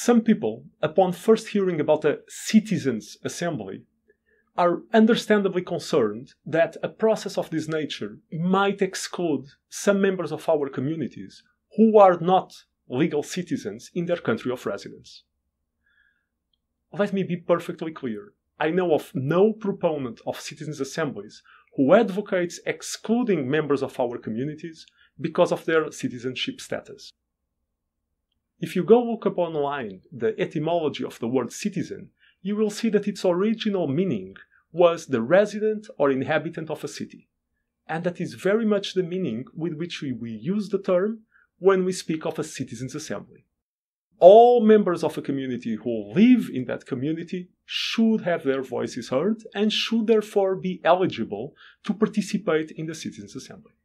Some people, upon first hearing about a citizens' assembly, are understandably concerned that a process of this nature might exclude some members of our communities who are not legal citizens in their country of residence. Let me be perfectly clear. I know of no proponent of citizens' assemblies who advocates excluding members of our communities because of their citizenship status. If you go look up online the etymology of the word citizen, you will see that its original meaning was the resident or inhabitant of a city. And that is very much the meaning with which we, use the term when we speak of a citizens' assembly. All members of a community who live in that community should have their voices heard and should therefore be eligible to participate in the citizens' assembly.